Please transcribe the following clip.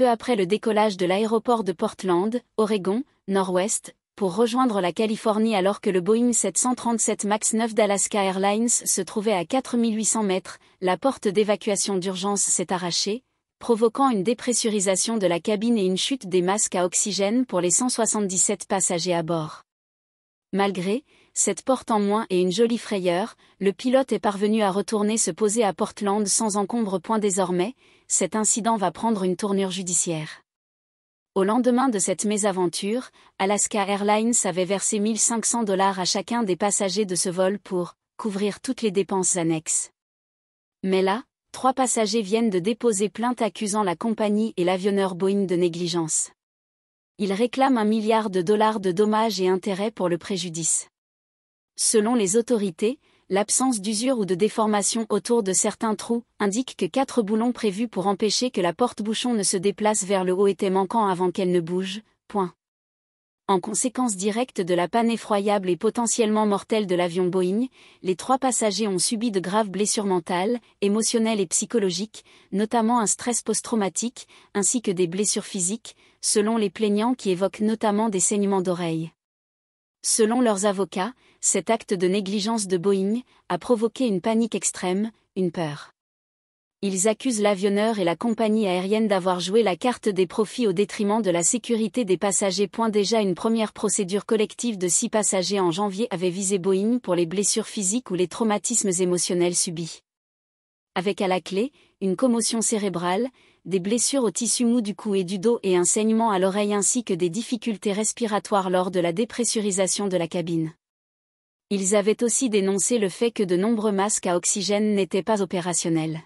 peu après le décollage de l'aéroport de Portland, Oregon, Nord-Ouest, pour rejoindre la Californie alors que le Boeing 737 MAX 9 d'Alaska Airlines se trouvait à 4800 mètres, la porte d'évacuation d'urgence s'est arrachée, provoquant une dépressurisation de la cabine et une chute des masques à oxygène pour les 177 passagers à bord. Malgré cette porte en moins et une jolie frayeur, le pilote est parvenu à retourner se poser à Portland sans encombre. Point désormais, cet incident va prendre une tournure judiciaire. Au lendemain de cette mésaventure, Alaska Airlines avait versé 1500 dollars à chacun des passagers de ce vol pour couvrir toutes les dépenses annexes. Mais là, trois passagers viennent de déposer plainte accusant la compagnie et l'avionneur Boeing de négligence. Ils réclament un milliard de dollars de dommages et intérêts pour le préjudice. Selon les autorités, l'absence d'usure ou de déformation autour de certains trous indique que quatre boulons prévus pour empêcher que la porte-bouchon ne se déplace vers le haut étaient manquants avant qu'elle ne bouge. Point. En conséquence directe de la panne effroyable et potentiellement mortelle de l'avion Boeing, les trois passagers ont subi de graves blessures mentales, émotionnelles et psychologiques, notamment un stress post-traumatique, ainsi que des blessures physiques, selon les plaignants qui évoquent notamment des saignements d'oreilles. Selon leurs avocats, cet acte de négligence de Boeing a provoqué une panique extrême, une peur. Ils accusent l'avionneur et la compagnie aérienne d'avoir joué la carte des profits au détriment de la sécurité des passagers. Point déjà une première procédure collective de six passagers en janvier avait visé Boeing pour les blessures physiques ou les traumatismes émotionnels subis. Avec à la clé, une commotion cérébrale, des blessures au tissu mou du cou et du dos et un saignement à l'oreille ainsi que des difficultés respiratoires lors de la dépressurisation de la cabine. Ils avaient aussi dénoncé le fait que de nombreux masques à oxygène n'étaient pas opérationnels.